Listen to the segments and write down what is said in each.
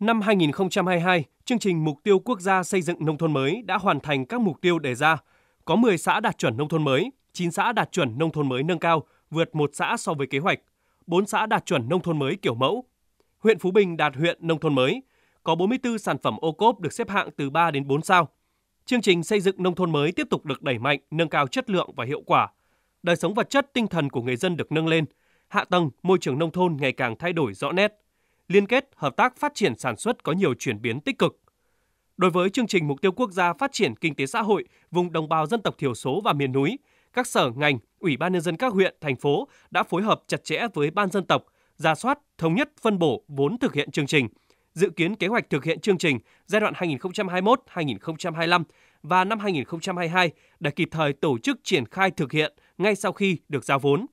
Năm 2022, chương trình Mục tiêu Quốc gia xây dựng nông thôn mới đã hoàn thành các mục tiêu đề ra. Có 10 xã đạt chuẩn nông thôn mới, 9 xã đạt chuẩn nông thôn mới nâng cao, vượt một xã so với kế hoạch, 4 xã đạt chuẩn nông thôn mới kiểu mẫu. Huyện Phú Bình đạt huyện nông thôn mới, có 44 sản phẩm ô cốp được xếp hạng từ 3 đến 4 sao. Chương trình xây dựng nông thôn mới tiếp tục được đẩy mạnh, nâng cao chất lượng và hiệu quả. Đời sống vật chất, tinh thần của người dân được nâng lên, hạ tầng, môi trường nông thôn ngày càng thay đổi rõ nét liên kết, hợp tác phát triển sản xuất có nhiều chuyển biến tích cực. Đối với chương trình mục tiêu quốc gia phát triển kinh tế xã hội vùng đồng bào dân tộc thiểu số và miền núi, các sở ngành, ủy ban nhân dân các huyện, thành phố đã phối hợp chặt chẽ với ban dân tộc, ra soát, thống nhất phân bổ vốn thực hiện chương trình, dự kiến kế hoạch thực hiện chương trình giai đoạn 2021-2025 và năm 2022 để kịp thời tổ chức triển khai thực hiện ngay sau khi được giao vốn.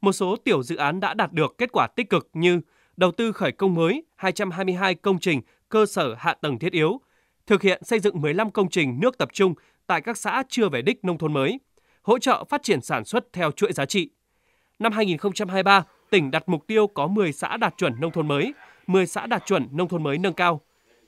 Một số tiểu dự án đã đạt được kết quả tích cực như đầu tư khởi công mới 222 công trình cơ sở hạ tầng thiết yếu, thực hiện xây dựng 15 công trình nước tập trung tại các xã chưa về đích nông thôn mới, hỗ trợ phát triển sản xuất theo chuỗi giá trị. Năm 2023, tỉnh đặt mục tiêu có 10 xã đạt chuẩn nông thôn mới, 10 xã đạt chuẩn nông thôn mới nâng cao,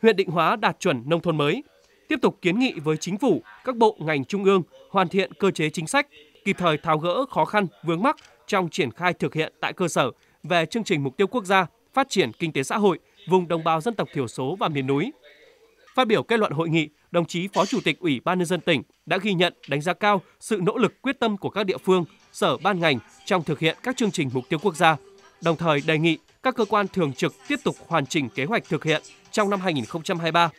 huyện Định Hóa đạt chuẩn nông thôn mới. Tiếp tục kiến nghị với chính phủ, các bộ ngành trung ương hoàn thiện cơ chế chính sách, kịp thời tháo gỡ khó khăn vướng mắc trong triển khai thực hiện tại cơ sở về chương trình mục tiêu quốc gia phát triển kinh tế xã hội vùng đồng bào dân tộc thiểu số và miền núi. Phát biểu kết luận hội nghị, đồng chí Phó Chủ tịch Ủy ban nhân dân tỉnh đã ghi nhận, đánh giá cao sự nỗ lực quyết tâm của các địa phương, sở ban ngành trong thực hiện các chương trình mục tiêu quốc gia. Đồng thời đề nghị các cơ quan thường trực tiếp tục hoàn chỉnh kế hoạch thực hiện trong năm 2023.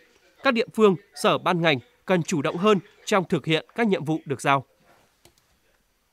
Các địa phương, sở ban ngành cần chủ động hơn trong thực hiện các nhiệm vụ được giao.